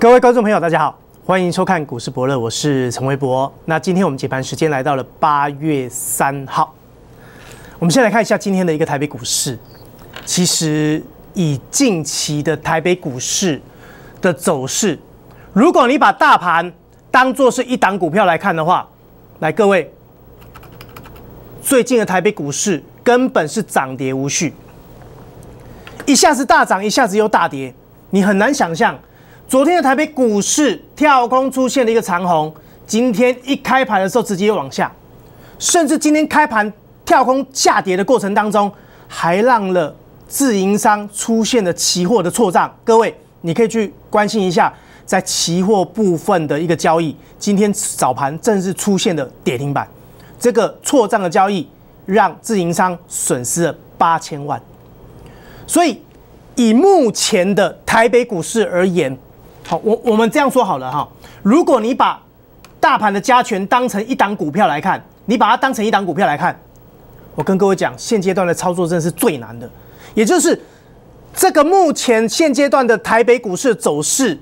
各位观众朋友，大家好，欢迎收看股市伯乐，我是陈维博。那今天我们解盘时间来到了八月三号，我们先来看一下今天的一个台北股市。其实以近期的台北股市的走势，如果你把大盘当做是一档股票来看的话，来各位，最近的台北股市根本是涨跌无序，一下子大涨，一下子又大跌，你很难想象。昨天的台北股市跳空出现了一个长红，今天一开盘的时候直接往下，甚至今天开盘跳空下跌的过程当中，还让了自营商出现了期货的错账。各位，你可以去关心一下，在期货部分的一个交易，今天早盘正式出现的跌停板，这个错账的交易让自营商损失了八千万。所以，以目前的台北股市而言。好，我我们这样说好了哈。如果你把大盘的加权当成一档股票来看，你把它当成一档股票来看，我跟各位讲，现阶段的操作真的是最难的。也就是这个目前现阶段的台北股市走势，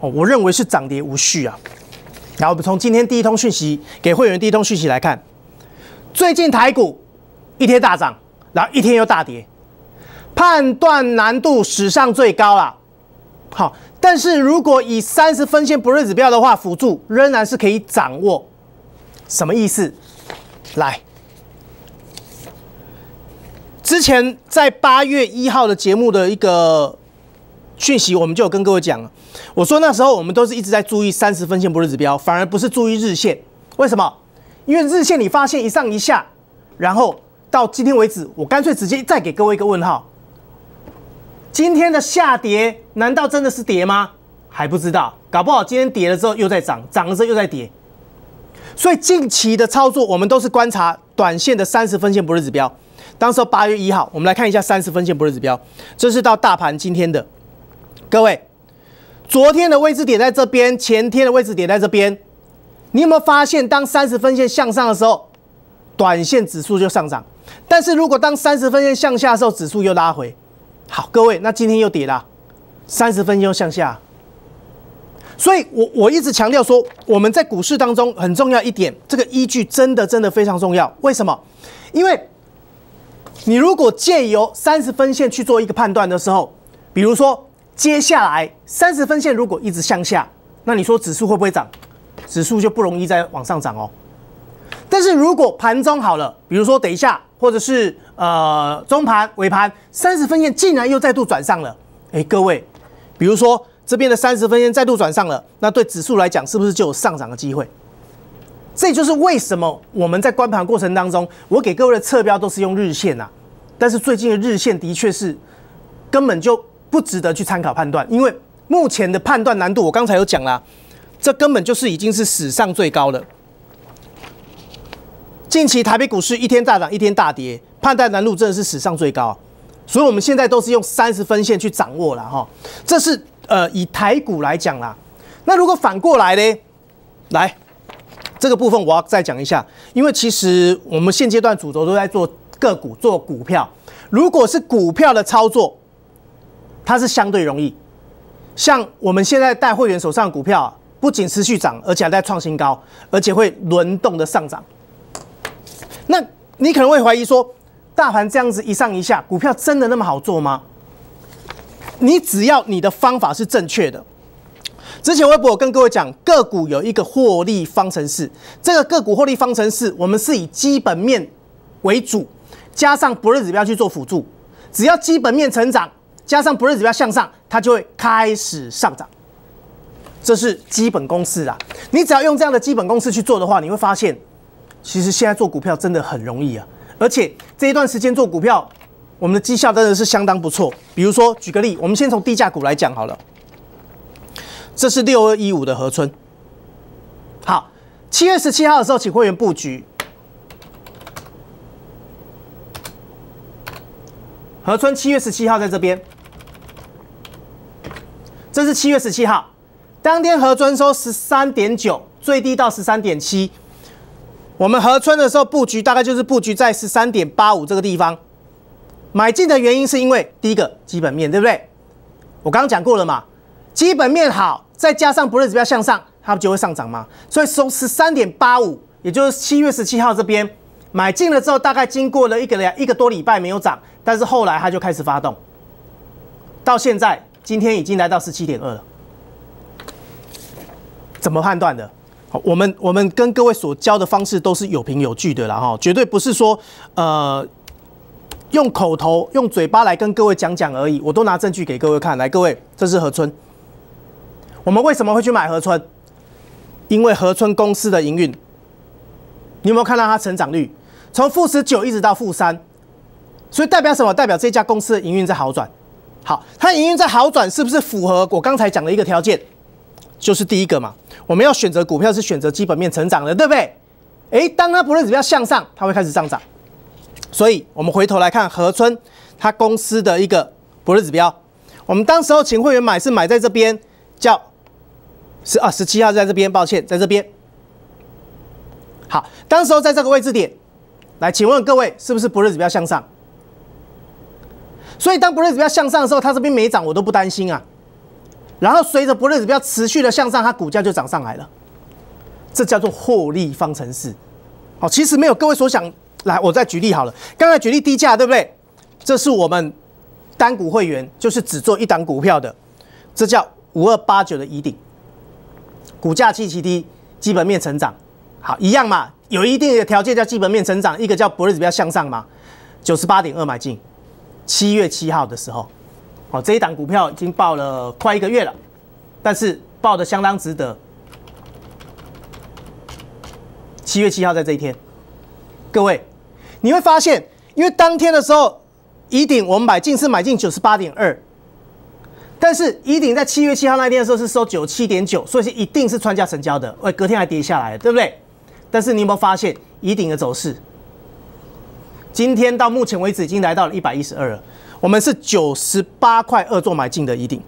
哦，我认为是涨跌无序啊。然后我们从今天第一通讯息给会员第一通讯息来看，最近台股一天大涨，然后一天又大跌，判断难度史上最高了。好，但是如果以三十分线不林指标的话，辅助仍然是可以掌握。什么意思？来，之前在八月一号的节目的一个讯息，我们就有跟各位讲了。我说那时候我们都是一直在注意三十分线不林指标，反而不是注意日线。为什么？因为日线你发现一上一下，然后到今天为止，我干脆直接再给各位一个问号。今天的下跌难道真的是跌吗？还不知道，搞不好今天跌了之后又在涨，涨了之后又在跌。所以近期的操作我们都是观察短线的三十分线不是指标。当时候八月一号，我们来看一下三十分线不是指标，这是到大盘今天的。各位，昨天的位置点在这边，前天的位置点在这边。你有没有发现，当三十分线向上的时候，短线指数就上涨；但是如果当三十分线向下的时候，指数又拉回。好，各位，那今天又跌了，三十分又向下，所以我我一直强调说，我们在股市当中很重要一点，这个依据真的真的非常重要。为什么？因为你如果借由三十分线去做一个判断的时候，比如说接下来三十分线如果一直向下，那你说指数会不会涨？指数就不容易再往上涨哦。但是如果盘中好了，比如说等一下。或者是呃中盘、尾盘三十分线竟然又再度转上了，哎，各位，比如说这边的三十分线再度转上了，那对指数来讲是不是就有上涨的机会？这就是为什么我们在观盘过程当中，我给各位的侧标都是用日线啊，但是最近的日线的确是根本就不值得去参考判断，因为目前的判断难度我刚才有讲啦，这根本就是已经是史上最高了。近期台北股市一天大涨，一天大跌，判断难度真的是史上最高，所以我们现在都是用三十分线去掌握了哈。这是呃以台股来讲啦，那如果反过来呢？来，这个部分我要再讲一下，因为其实我们现阶段主轴都在做个股做股票，如果是股票的操作，它是相对容易。像我们现在带会员手上的股票，不仅持续涨，而且还在创新高，而且会轮动的上涨。那你可能会怀疑说，大盘这样子一上一下，股票真的那么好做吗？你只要你的方法是正确的。之前微博我跟各位讲，个股有一个获利方程式，这个个股获利方程式，我们是以基本面为主，加上不林指标去做辅助。只要基本面成长，加上不林指标向上，它就会开始上涨。这是基本公式啊，你只要用这样的基本公式去做的话，你会发现。其实现在做股票真的很容易啊，而且这一段时间做股票，我们的绩效真的是相当不错。比如说，举个例，我们先从低价股来讲好了。这是六二一五的河春，好，七月十七号的时候请会员布局河春，七月十七号在这边，这是七月十七号，当天禾春收十三点九，最低到十三点七。我们合村的时候布局大概就是布局在十三点八五这个地方，买进的原因是因为第一个基本面对不对？我刚刚讲过了嘛，基本面好，再加上不瑞指标向上，它不就会上涨吗？所以从十三点八五，也就是七月十七号这边买进了之后，大概经过了一个两一个多礼拜没有涨，但是后来它就开始发动，到现在今天已经来到十七点二了，怎么判断的？我们我们跟各位所教的方式都是有凭有据的了哈，绝对不是说呃用口头用嘴巴来跟各位讲讲而已，我都拿证据给各位看。来，各位，这是和村，我们为什么会去买和村？因为和村公司的营运，你有没有看到它成长率？从负十九一直到负三，所以代表什么？代表这家公司的营运在好转。好，它营运在好转，是不是符合我刚才讲的一个条件？就是第一个嘛，我们要选择股票是选择基本面成长的，对不对？哎，当它不日指标向上，它会开始上涨。所以我们回头来看河春，它公司的一个不日指标。我们当时候请会员买是买在这边，叫是啊，十七号在这边，抱歉，在这边。好，当时候在这个位置点，来，请问各位是不是不日指标向上？所以当不日指标向上的时候，它这边没涨，我都不担心啊。然后随着不认指标持续的向上，它股价就涨上来了，这叫做获利方程式。好，其实没有各位所想。来，我再举例好了。刚才举例低价对不对？这是我们单股会员，就是只做一档股票的，这叫五二八九的疑顶，股价极其低，基本面成长。好，一样嘛，有一定的条件叫基本面成长，一个叫不认指标向上嘛。九十八点二买进，七月七号的时候。哦，这一档股票已经爆了快一个月了，但是爆的相当值得。七月七号在这一天，各位你会发现，因为当天的时候已顶，我们买进是买进九十八点二，但是已顶在七月七号那一天的时候是收九七点九，所以是一定是穿价成交的。喂，隔天还跌下来，对不对？但是你有没有发现已顶的走势？今天到目前为止已经来到了一百一十二了。我们是九十八块二做买进的，一定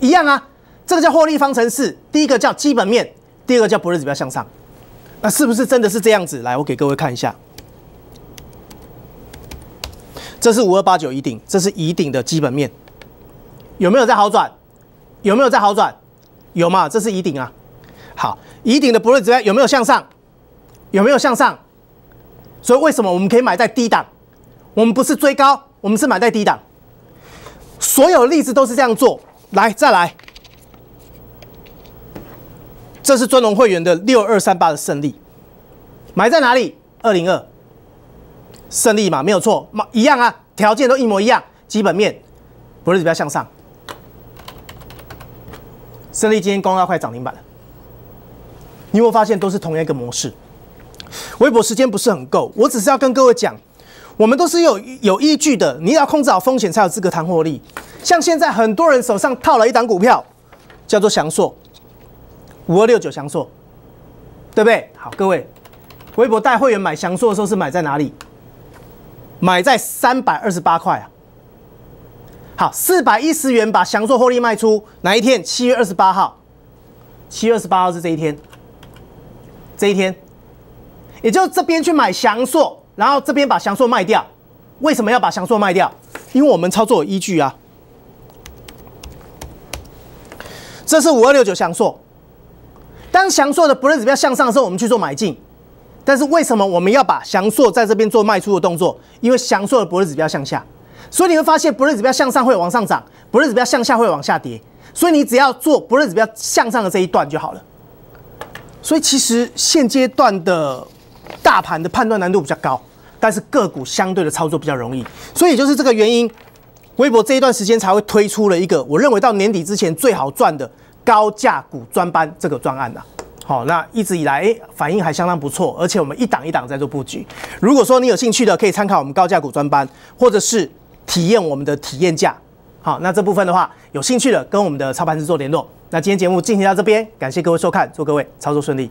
一样啊。这个叫获利方程式，第一个叫基本面，第二个叫不瑞指标向上。那是不是真的是这样子？来，我给各位看一下。这是五二八九一顶，这是一顶的基本面，有没有在好转？有没有在好转？有嘛？这是一顶啊。好，一顶的不瑞指标有没有向上？有没有向上？所以为什么我们可以买在低档？我们不是追高。我们是买在低档，所有例子都是这样做。来，再来，这是尊龙会员的六二三八的胜利，买在哪里？二零二胜利嘛，没有错，一样啊，条件都一模一样，基本面不是比较向上。胜利今天公要快涨停板了，你有有发现都是同一个模式？微博时间不是很够，我只是要跟各位讲。我们都是有有依据的，你要控制好风险才有资格谈获利。像现在很多人手上套了一档股票，叫做翔硕，五二六九翔硕，对不对？好，各位，微博带会员买翔硕的时候是买在哪里？买在三百二十八块啊。好，四百一十元把翔硕获利卖出，哪一天？七月二十八号。七月二十八号是这一天，这一天，也就这边去买翔硕。然后这边把祥硕卖掉，为什么要把祥硕卖掉？因为我们操作有依据啊。这是五二六九祥硕，当祥硕的不认指标向上的时候，我们去做买进。但是为什么我们要把祥硕在这边做卖出的动作？因为祥硕的不认指标向下，所以你会发现不认指标向上会往上涨，不认指标向下会往下跌。所以你只要做不认指标向上的这一段就好了。所以其实现阶段的。大盘的判断难度比较高，但是个股相对的操作比较容易，所以就是这个原因，微博这一段时间才会推出了一个我认为到年底之前最好赚的高价股专班这个专案呐。好，那一直以来哎反应还相当不错，而且我们一档一档在做布局。如果说你有兴趣的，可以参考我们高价股专班，或者是体验我们的体验价。好，那这部分的话，有兴趣的跟我们的操盘师做联络。那今天节目进行到这边，感谢各位收看，祝各位操作顺利。